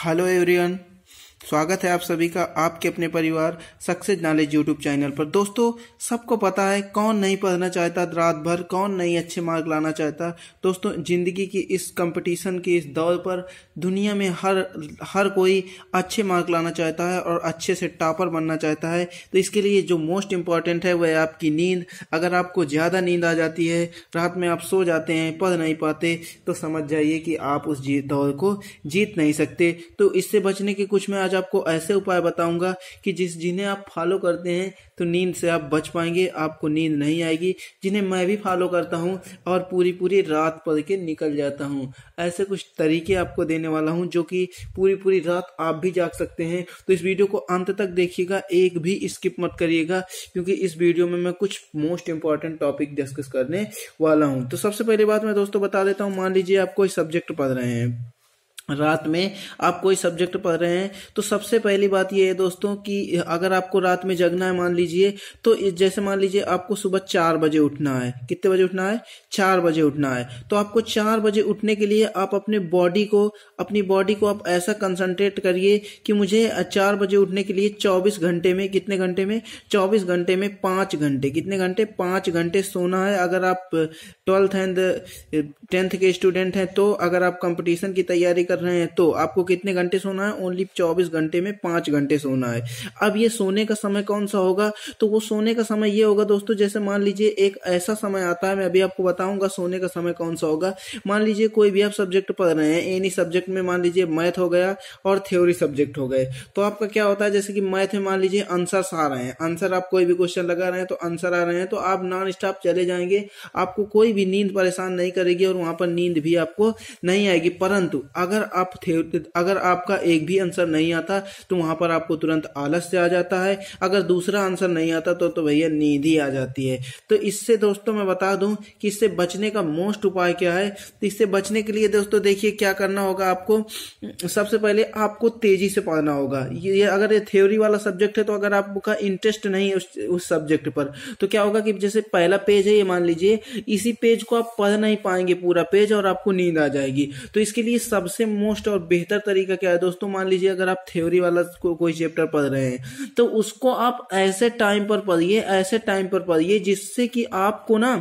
hello everyone स्वागत है आप सभी का आपके अपने परिवार सक्सेस नॉलेज यूट्यूब चैनल पर दोस्तों सबको पता है कौन नहीं पढ़ना चाहता रात भर कौन नहीं अच्छे मार्क लाना चाहता दोस्तों जिंदगी की इस कंपटीशन के इस दौर पर दुनिया में हर हर कोई अच्छे मार्क लाना चाहता है और अच्छे से टॉपर बनना चाहता है तो इसके लिए जो मोस्ट इम्पॉर्टेंट है वह आपकी नींद अगर आपको ज़्यादा नींद आ जाती है रात में आप सो जाते हैं पढ़ नहीं पाते तो समझ जाइए कि आप उस दौर को जीत नहीं सकते तो इससे बचने के कुछ मैं आज आपको ऐसे उपाय बताऊंगा कि जिस जिन्हें आप फॉलो करते हैं तो नींद से आप बच पाएंगे आपको नींद नहीं आएगी जिन्हें मैं भी फॉलो करता हूं और पूरी पूरी रात पढ़ के निकल जाता हूं ऐसे कुछ तरीके आपको देने वाला हूं जो कि पूरी पूरी रात आप भी जाग सकते हैं तो इस वीडियो को अंत तक देखिएगा एक भी स्किप मत करिएगा क्योंकि इस वीडियो में मैं कुछ मोस्ट इंपॉर्टेंट टॉपिक डिस्कस करने वाला हूँ तो सबसे पहली बात मैं दोस्तों बता देता हूँ मान लीजिए आप कोई सब्जेक्ट पढ़ रहे हैं रात में आप कोई सब्जेक्ट पढ़ रहे हैं तो सबसे पहली बात यह है दोस्तों कि अगर आपको रात में जगना है मान लीजिए तो जैसे मान लीजिए आपको सुबह चार बजे उठना है कितने बजे उठना है चार बजे उठना है तो आपको चार बजे उठने के लिए आप अपने बॉडी को अपनी बॉडी को आप ऐसा कंसंट्रेट करिए कि मुझे चार बजे उठने के लिए चौबीस घंटे में कितने घंटे में चौबीस घंटे में पाँच घंटे कितने घंटे पाँच घंटे सोना है अगर आप ट्वेल्थ एंड टेंथ के स्टूडेंट हैं तो अगर आप कॉम्पिटिशन की तैयारी कर रहे हैं तो आपको कितने घंटे सोना है ओनली चौबीस घंटे में पाँच घंटे सोना है अब ये सोने का समय कौन सा होगा तो वो सोने का समय ये होगा दोस्तों जैसे मान लीजिए एक ऐसा समय आता है मैं अभी आपको बताऊंगा सोने का समय कौन सा होगा मान लीजिए कोई भी आप सब्जेक्ट पढ़ रहे हैं एनी सब्जेक्ट में मान लीजिए मैथ हो गया और थ्योरी सब्जेक्ट हो गए तो आपका क्या होता है जैसे कि मैथ में मान लीजिए आंसर आ रहे हैं आंसर आप कोई भी क्वेश्चन लगा रहे हैं तो आंसर आ रहे हैं तो आप नॉन स्टॉप चले जाएंगे आपको कोई भी नींद परेशान नहीं करेगी और वहां पर नींद भी आपको नहीं आएगी परंतु अगर अगर आप थे अगर आपका एक भी आंसर नहीं आता तो वहाँ पर आपको तुरंत आलस से आ जाता है अगर दूसरा आंसर नहीं आता तो तो भैया नींद ही आ जाती है तो इससे दोस्तों मैं बता दूं कि इससे बचने का मोस्ट उपाय क्या है तो इससे बचने के लिए दोस्तों देखिए क्या करना होगा आपको सबसे पहले आपको तेजी से पढ़ना होगा ये अगर ये थ्योरी वाला सब्जेक्ट है तो अगर आपका इंटरेस्ट नहीं है उस, उस सब्जेक्ट पर तो क्या होगा कि जैसे पहला पेज है ये मान लीजिए इसी पेज को आप पढ़ नहीं पाएंगे पूरा पेज और आपको नींद आ जाएगी तो इसके लिए सबसे मोस्ट और बेहतर तरीका क्या है दोस्तों मान लीजिए अगर आप थ्योरी वाला को, कोई चैप्टर पढ़ रहे हैं तो उसको आप ऐसे टाइम पर पढ़िए ऐसे टाइम पर पढ़िए जिससे कि आपको ना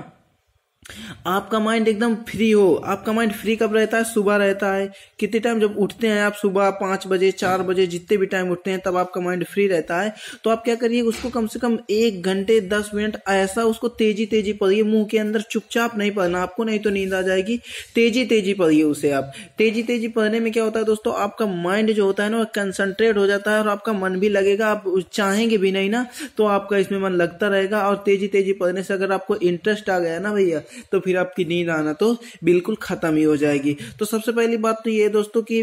आपका माइंड एकदम फ्री हो आपका माइंड फ्री कब रहता है सुबह रहता है कितने टाइम जब उठते हैं आप सुबह पांच बजे चार बजे जितने भी टाइम उठते हैं तब आपका माइंड फ्री रहता है तो आप क्या करिए उसको कम से कम एक घंटे दस मिनट ऐसा उसको तेजी तेजी पढ़िए मुंह के अंदर चुपचाप नहीं पढ़ना आपको नहीं तो नींद आ जाएगी तेजी तेजी पढ़िए उसे आप तेजी तेजी पढ़ने में क्या होता है दोस्तों आपका माइंड जो होता है ना वो कंसंट्रेट हो जाता है और आपका मन भी लगेगा आप चाहेंगे भी नहीं ना तो आपका इसमें मन लगता रहेगा और तेजी तेजी पढ़ने से अगर आपको इंटरेस्ट आ गया ना भैया तो फिर आपकी नींद आना तो बिल्कुल ख़त्म ही हो जाएगी तो सबसे पहली बात तो ये दोस्तों कि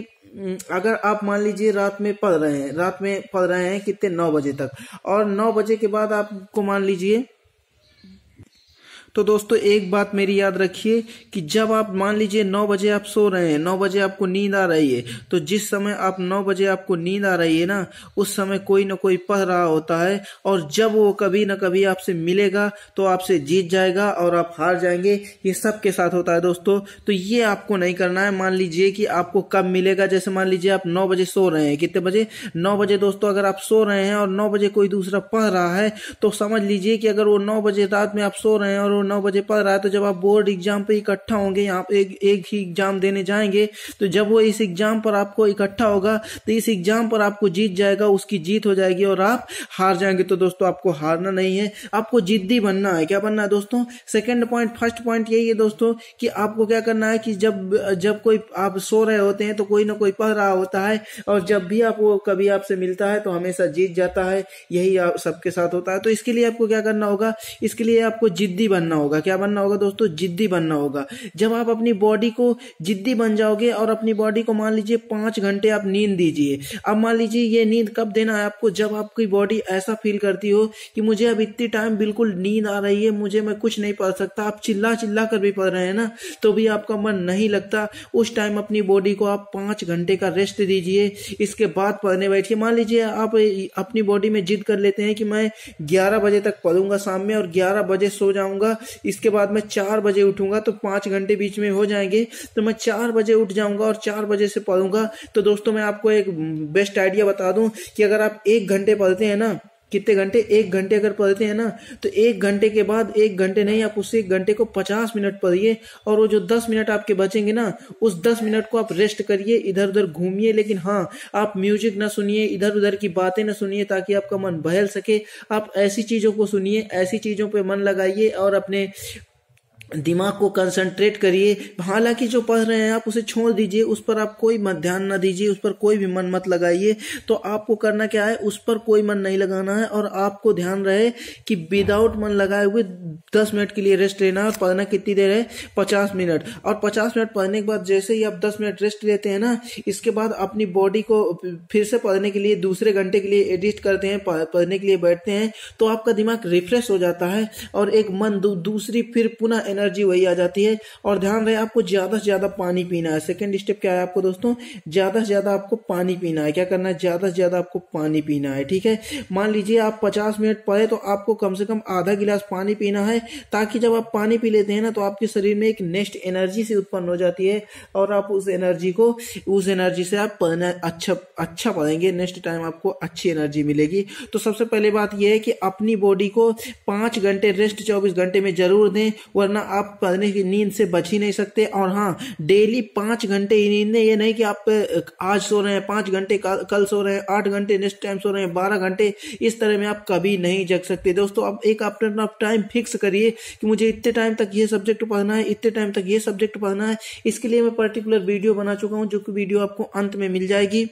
अगर आप मान लीजिए रात में पढ़ रहे हैं रात में पढ़ रहे हैं कितने नौ बजे तक और नौ बजे के बाद आपको मान लीजिए तो दोस्तों एक बात मेरी याद रखिए कि जब आप मान लीजिए नौ बजे आप सो रहे हैं नौ बजे आपको नींद आ रही है तो जिस समय आप नौ बजे आपको नींद आ रही है ना उस समय कोई ना कोई पढ़ रहा होता है और जब वो कभी ना कभी आपसे मिलेगा तो आपसे जीत जाएगा और आप हार जाएंगे ये सबके साथ होता है दोस्तों तो ये आपको नहीं करना है मान लीजिए कि आपको कब मिलेगा जैसे मान लीजिए आप नौ बजे सो रहे हैं कितने बजे नौ बजे दोस्तों अगर आप सो रहे हैं और नौ बजे कोई दूसरा पढ़ रहा है तो समझ लीजिए कि अगर वो नौ बजे रात में आप सो रहे हैं और नौ बजे पढ़ रहा है तो जब आप बोर्ड एग्जाम पे इकट्ठा होंगे यहाँ पे एक, एक ही एग्जाम देने जाएंगे तो जब वो इस एग्जाम पर आपको इकट्ठा होगा तो इस एग्जाम पर आपको जीत जाएगा उसकी जीत हो जाएगी और आप हार जाएंगे तो दोस्तों आपको हारना नहीं है आपको जिद्दी बनना है क्या बनना है दोस्तों सेकेंड पॉइंट फर्स्ट पॉइंट यही है दोस्तों कि आपको क्या करना है कि जब जब कोई आप सो रहे होते हैं तो कोई ना कोई पढ़ रहा होता है और जब भी आप कभी आपसे मिलता है तो हमेशा जीत जाता है यही आप सबके साथ होता है तो इसके लिए आपको क्या करना होगा इसके लिए आपको जिद्दी बनना बनना होगा क्या बनना होगा दोस्तों जिद्दी बनना होगा जब आप अपनी बॉडी को जिद्दी बन जाओगे और अपनी बॉडी को मान लीजिए पांच घंटे आप नींद दीजिए अब मान लीजिए ये नींद कब देना है आपको जब आपकी बॉडी ऐसा फील करती हो कि मुझे अब इतनी टाइम बिल्कुल नींद आ रही है मुझे मैं कुछ नहीं पढ़ सकता आप चिल्ला चिल्ला कर भी पढ़ रहे हैं ना तो भी आपका मन नहीं लगता उस टाइम अपनी बॉडी को आप पांच घंटे का रेस्ट दीजिए इसके बाद पढ़ने बैठिए मान लीजिए आप अपनी बॉडी में जिद कर लेते हैं कि मैं ग्यारह बजे तक पढ़ूंगा शाम में और ग्यारह बजे सो जाऊंगा इसके बाद मैं चार बजे उठूंगा तो पांच घंटे बीच में हो जाएंगे तो मैं चार बजे उठ जाऊंगा और चार बजे से पढ़ूंगा तो दोस्तों मैं आपको एक बेस्ट आइडिया बता दूं कि अगर आप एक घंटे पढ़ते हैं ना कितने घंटे एक घंटे अगर पढ़ते हैं ना तो एक घंटे के बाद एक घंटे नहीं आप उस एक घंटे को पचास मिनट पढ़िए और वो जो दस मिनट आपके बचेंगे ना उस दस मिनट को आप रेस्ट करिए इधर उधर घूमिए लेकिन हाँ आप म्यूजिक ना सुनिए इधर उधर की बातें ना सुनिए ताकि आपका मन बहल सके आप ऐसी चीज़ों को सुनिए ऐसी चीज़ों पर मन लगाइए और अपने दिमाग को कंसंट्रेट करिए हालांकि जो पढ़ रहे हैं आप उसे छोड़ दीजिए उस पर आप कोई मत ध्यान ना दीजिए उस पर कोई भी मन मत लगाइए तो आपको करना क्या है उस पर कोई मन नहीं लगाना है और आपको ध्यान रहे कि विदाउट मन लगाए हुए दस मिनट के लिए रेस्ट लेना है और पढ़ना कितनी देर है पचास मिनट और पचास मिनट पढ़ने के बाद जैसे ही आप दस मिनट रेस्ट लेते हैं ना इसके बाद अपनी बॉडी को फिर से पढ़ने के लिए दूसरे घंटे के लिए एडजस्ट करते हैं पढ़ने के लिए बैठते हैं तो आपका दिमाग रिफ्रेश हो जाता है और एक मन दूसरी फिर पुनः एनर्जी वही आ जाती है और ध्यान रहे आपको ज़्यादा से ज़्यादा पानी पीना है सेकेंड स्टेप क्या है आपको दोस्तों ज़्यादा से ज़्यादा आपको पानी पीना है क्या करना है ज़्यादा से ज़्यादा आपको पानी पीना है ठीक है मान लीजिए आप पचास मिनट पढ़े तो आपको कम से कम आधा गिलास पानी पीना है ताकि जब आप पानी पी लेते हैं ना तो आपके शरीर में एक नेक्स्ट एनर्जी से उत्पन्न हो जाती है और आप उस एनर्जी को उस एनर्जी से आप पढ़ना अच्छा अच्छा पढ़ेंगे नेक्स्ट टाइम आपको अच्छी एनर्जी मिलेगी तो सबसे पहले बात यह है कि अपनी बॉडी को पांच घंटे रेस्ट चौबीस घंटे में जरूर दें वरना आप पढ़ने की नींद से बच ही नहीं सकते और हाँ डेली पाँच घंटे ही नींद ये नहीं कि आप आज सो रहे हैं पाँच घंटे कल सो रहे हैं आठ घंटे नेक्स्ट टाइम सो रहे हैं बारह घंटे इस तरह में आप कभी नहीं जग सकते दोस्तों आप एक अपने अपना टाइम फिक्स करिए कि मुझे इतने टाइम तक ये सब्जेक्ट पढ़ना है इतने टाइम तक ये सब्जेक्ट पढ़ना है इसके लिए मैं पर्टिकुलर वीडियो बना चुका हूँ जो कि वीडियो आपको अंत में मिल जाएगी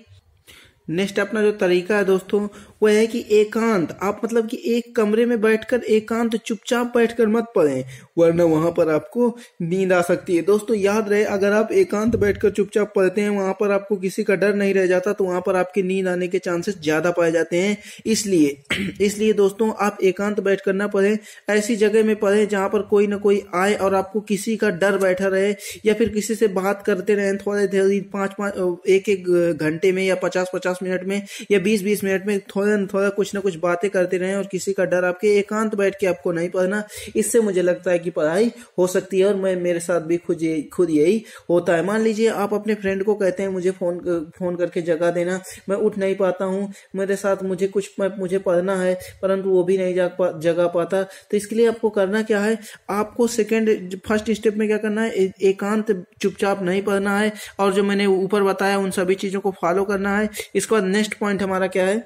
नेक्स्ट अपना जो तरीका है दोस्तों वो है कि एकांत आप मतलब कि एक कमरे में बैठकर एकांत चुपचाप बैठकर मत पढ़ें वरना वहां पर आपको नींद आ सकती है दोस्तों याद रहे अगर आप एकांत बैठकर चुपचाप पढ़ते हैं वहां पर आपको किसी का डर नहीं रह जाता तो वहां पर आपकी नींद आने के चांसेस ज़्यादा पाए जाते हैं इसलिए इसलिए दोस्तों आप एकांत बैठ कर ना पढ़ें ऐसी जगह में पढ़ें जहाँ पर कोई ना कोई आए और आपको किसी का डर बैठा रहे या फिर किसी से बात करते रहें थोड़े देर पाँच पाँच एक एक घंटे में या पचास पचास मिनट में या बीस बीस मिनट में थोड़े दिन थोड़ा कुछ ना कुछ बातें करते रहें और किसी का डर आपके एकांत बैठ के आपको नहीं पढ़ना इससे मुझे लगता है कि पढ़ाई हो सकती है और मैं मेरे साथ भी खुद खुद यही होता है मान लीजिए आप अपने फ्रेंड को कहते हैं मुझे फ़ोन फ़ोन करके जगा देना मैं उठ नहीं पाता हूँ मेरे साथ मुझे कुछ मुझे पढ़ना है परंतु वो भी नहीं जगा पाता तो इसके लिए आपको करना क्या है आपको सेकेंड फर्स्ट स्टेप में क्या करना है एकांत चुपचाप नहीं पढ़ना है और जो मैंने ऊपर बताया उन सभी चीज़ों को फॉलो करना है इसके बाद नेक्स्ट पॉइंट हमारा क्या है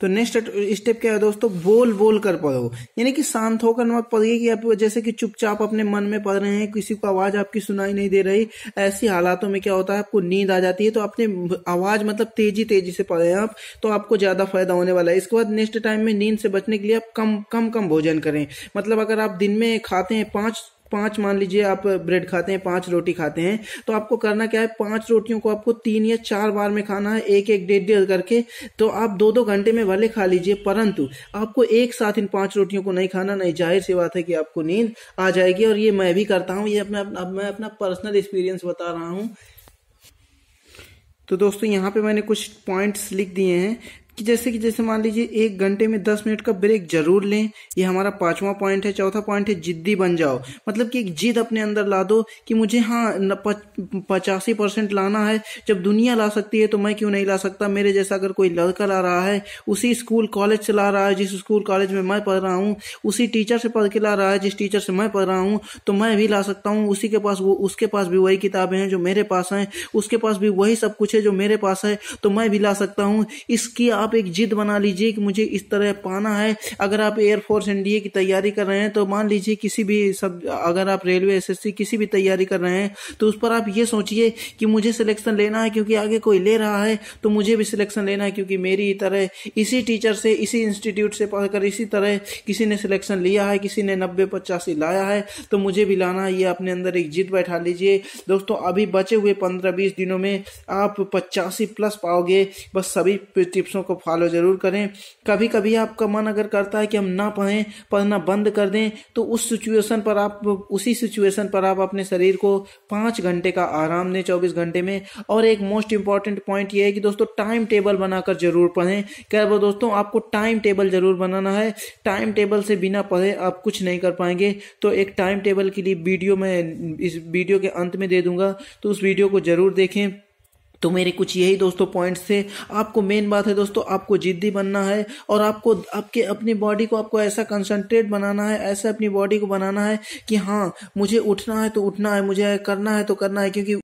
तो नेक्स्ट स्टेप क्या है दोस्तों बोल बोल कर पढ़ो यानी कि शांत होकर मत पढ़िए कि आप जैसे कि चुपचाप अपने मन में पढ़ रहे हैं किसी को आवाज आपकी सुनाई नहीं दे रही ऐसी हालातों में क्या होता है आपको नींद आ जाती है तो अपने आवाज मतलब तेजी तेजी से पढ़े आप तो आपको ज्यादा फायदा होने वाला है इसके बाद नेक्स्ट टाइम में नींद से बचने के लिए आप कम कम कम भोजन करें मतलब अगर आप दिन में खाते हैं पांच पांच मान लीजिए आप ब्रेड खाते हैं पांच रोटी खाते हैं तो आपको करना क्या है पांच रोटियों को आपको तीन या चार बार में खाना है एक एक डेढ़ डेढ़ करके तो आप दो दो घंटे में भले खा लीजिए परंतु आपको एक साथ इन पांच रोटियों को नहीं खाना नहीं जाहिर सी बात है कि आपको नींद आ जाएगी और ये मैं भी करता हूँ ये अपना अब मैं अपना पर्सनल एक्सपीरियंस बता रहा हूँ तो दोस्तों यहाँ पे मैंने कुछ पॉइंट्स लिख दिए हैं कि जैसे कि जैसे मान लीजिए एक घंटे में दस मिनट का ब्रेक जरूर लें ये हमारा पांचवा पॉइंट है चौथा पॉइंट है जिद्दी बन जाओ मतलब कि एक जिद अपने अंदर ला दो कि मुझे हाँ पचासी परसेंट लाना है जब दुनिया ला सकती है तो मैं क्यों नहीं ला सकता मेरे जैसा अगर कोई लड़का ला रहा है उसी स्कूल कॉलेज से ला रहा है जिस स्कूल कॉलेज में मैं पढ़ रहा हूँ उसी टीचर से पढ़ के ला रहा है जिस टीचर से मैं पढ़ रहा हूँ तो मैं भी ला सकता हूँ उसी के पास वो उसके पास भी वही किताबें हैं जो मेरे पास हैं उसके पास भी वही सब कुछ है जो मेरे पास है तो मैं भी ला सकता हूँ इसकी आप आप एक जिद बना लीजिए कि मुझे इस तरह पाना है अगर आप एयरफोर्स एनडीए की तैयारी कर रहे हैं तो मान लीजिए किसी भी सब अगर आप रेलवे एसएससी किसी भी तैयारी कर रहे हैं तो उस पर आप ये सोचिए कि मुझे सिलेक्शन लेना है क्योंकि आगे कोई ले रहा है तो मुझे भी सिलेक्शन लेना है क्योंकि मेरी तरह इसी टीचर से इसी इंस्टीट्यूट से पढ़कर इसी तरह किसी ने सिलेक्शन लिया है किसी ने नब्बे पचासी लाया है तो मुझे भी लाना है ये अपने अंदर एक जिद बैठा लीजिए दोस्तों अभी बचे हुए पंद्रह बीस दिनों में आप पचासी प्लस पाओगे बस सभी टिप्सों को फॉलो ज़रूर करें कभी कभी आपका मन अगर करता है कि हम ना पढ़ें पढ़ना बंद कर दें तो उस सिचुएशन पर आप उसी सिचुएशन पर आप अपने शरीर को पाँच घंटे का आराम दें चौबीस घंटे में और एक मोस्ट इंपॉर्टेंट पॉइंट ये है कि दोस्तों टाइम टेबल बनाकर ज़रूर पढ़ें क्या बोल दोस्तों आपको टाइम टेबल ज़रूर बनाना है टाइम टेबल से बिना पढ़े आप कुछ नहीं कर पाएंगे तो एक टाइम टेबल के लिए वीडियो मैं इस वीडियो के अंत में दे दूंगा तो उस वीडियो को ज़रूर देखें तो मेरे कुछ यही दोस्तों पॉइंट्स थे आपको मेन बात है दोस्तों आपको जिद्दी बनना है और आपको आपके अपनी बॉडी को आपको ऐसा कंसंट्रेट बनाना है ऐसा अपनी बॉडी को बनाना है कि हाँ मुझे उठना है तो उठना है मुझे करना है तो करना है क्योंकि